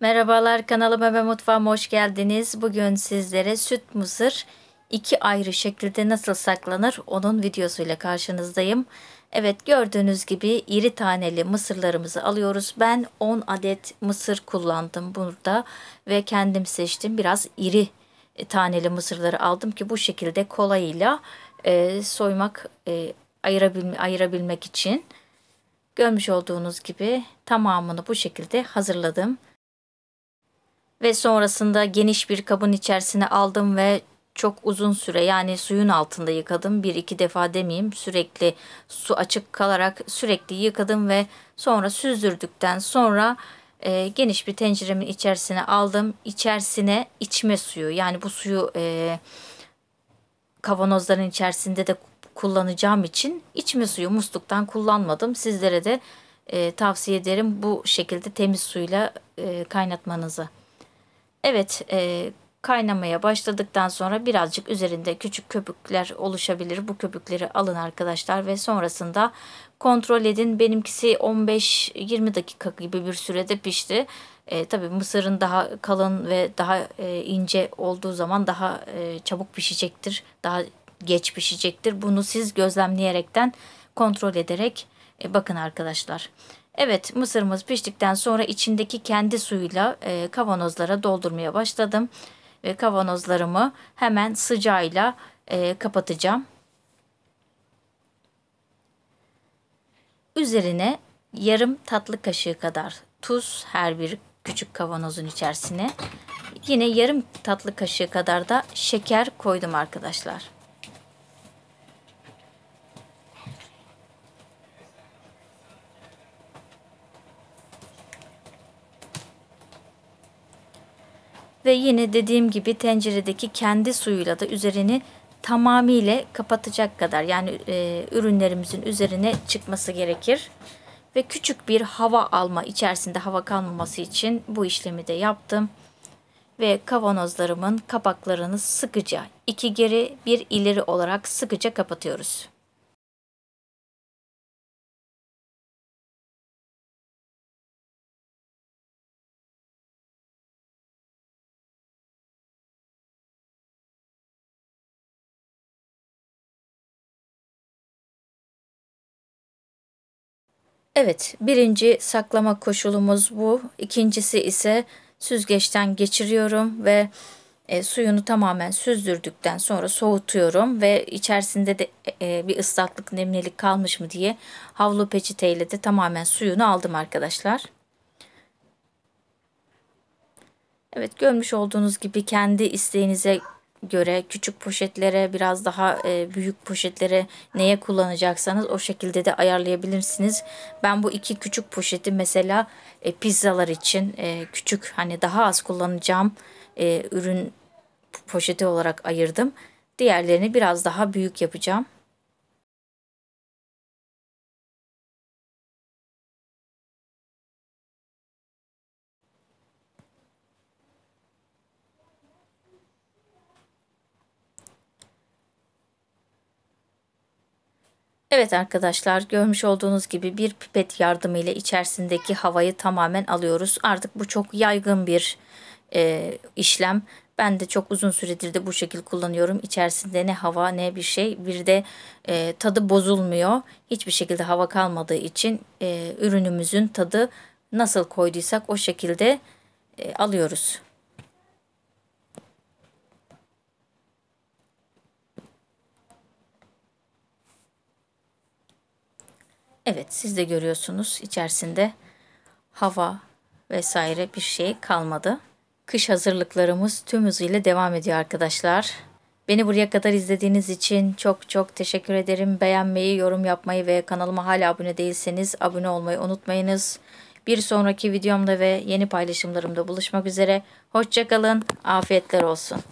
Merhabalar kanalıma ve mutfağıma hoş geldiniz. Bugün sizlere süt mısır iki ayrı şekilde nasıl saklanır onun videosuyla karşınızdayım. Evet gördüğünüz gibi iri taneli mısırlarımızı alıyoruz. Ben 10 adet mısır kullandım burada ve kendim seçtim. Biraz iri e, taneli mısırları aldım ki bu şekilde kolayıyla e, soymak, e, ayırabilme, ayırabilmek için. Görmüş olduğunuz gibi tamamını bu şekilde hazırladım ve sonrasında geniş bir kabın içerisine aldım ve çok uzun süre yani suyun altında yıkadım. Bir iki defa demeyeyim sürekli su açık kalarak sürekli yıkadım ve sonra süzdürdükten sonra e, geniş bir tenceremin içerisine aldım. İçerisine içme suyu yani bu suyu e, kavanozların içerisinde de kullanacağım için içme suyu musluktan kullanmadım. Sizlere de e, tavsiye ederim bu şekilde temiz suyla e, kaynatmanızı. Evet e, kaynamaya başladıktan sonra birazcık üzerinde küçük köpükler oluşabilir. Bu köpükleri alın arkadaşlar ve sonrasında kontrol edin. Benimkisi 15-20 dakika gibi bir sürede pişti. E, tabii mısırın daha kalın ve daha e, ince olduğu zaman daha e, çabuk pişecektir. Daha geç pişecektir. Bunu siz gözlemleyerekten kontrol ederek e, bakın arkadaşlar. Evet mısırımız piştikten sonra içindeki kendi suyuyla e, kavanozlara doldurmaya başladım. Ve kavanozlarımı hemen sıcağıyla e, kapatacağım. Üzerine yarım tatlı kaşığı kadar tuz her bir küçük kavanozun içerisine. Yine yarım tatlı kaşığı kadar da şeker koydum arkadaşlar. ve yine dediğim gibi tenceredeki kendi suyuyla da üzerini tamamıyla kapatacak kadar yani e, ürünlerimizin üzerine çıkması gerekir. Ve küçük bir hava alma içerisinde hava kalmaması için bu işlemi de yaptım. Ve kavanozlarımın kapaklarını sıkıca iki geri bir ileri olarak sıkıca kapatıyoruz. Evet, birinci saklama koşulumuz bu. İkincisi ise süzgeçten geçiriyorum ve e, suyunu tamamen süzdürdükten sonra soğutuyorum ve içerisinde de e, bir ıslaklık, nemlilik kalmış mı diye havlu peçeteyle de tamamen suyunu aldım arkadaşlar. Evet, görmüş olduğunuz gibi kendi isteğinize göre küçük poşetlere biraz daha e, büyük poşetlere neye kullanacaksanız o şekilde de ayarlayabilirsiniz. Ben bu iki küçük poşeti mesela e, pizzalar için e, küçük hani daha az kullanacağım e, ürün poşeti olarak ayırdım. Diğerlerini biraz daha büyük yapacağım. Evet arkadaşlar görmüş olduğunuz gibi bir pipet yardımıyla içerisindeki havayı tamamen alıyoruz. Artık bu çok yaygın bir e, işlem. Ben de çok uzun süredir de bu şekilde kullanıyorum. İçerisinde ne hava ne bir şey. Bir de e, tadı bozulmuyor. Hiçbir şekilde hava kalmadığı için e, ürünümüzün tadı nasıl koyduysak o şekilde e, alıyoruz. Evet siz de görüyorsunuz içerisinde hava vesaire bir şey kalmadı. Kış hazırlıklarımız tüm hızıyla devam ediyor arkadaşlar. Beni buraya kadar izlediğiniz için çok çok teşekkür ederim. Beğenmeyi, yorum yapmayı ve kanalıma hala abone değilseniz abone olmayı unutmayınız. Bir sonraki videomda ve yeni paylaşımlarımda buluşmak üzere. Hoşçakalın, afiyetler olsun.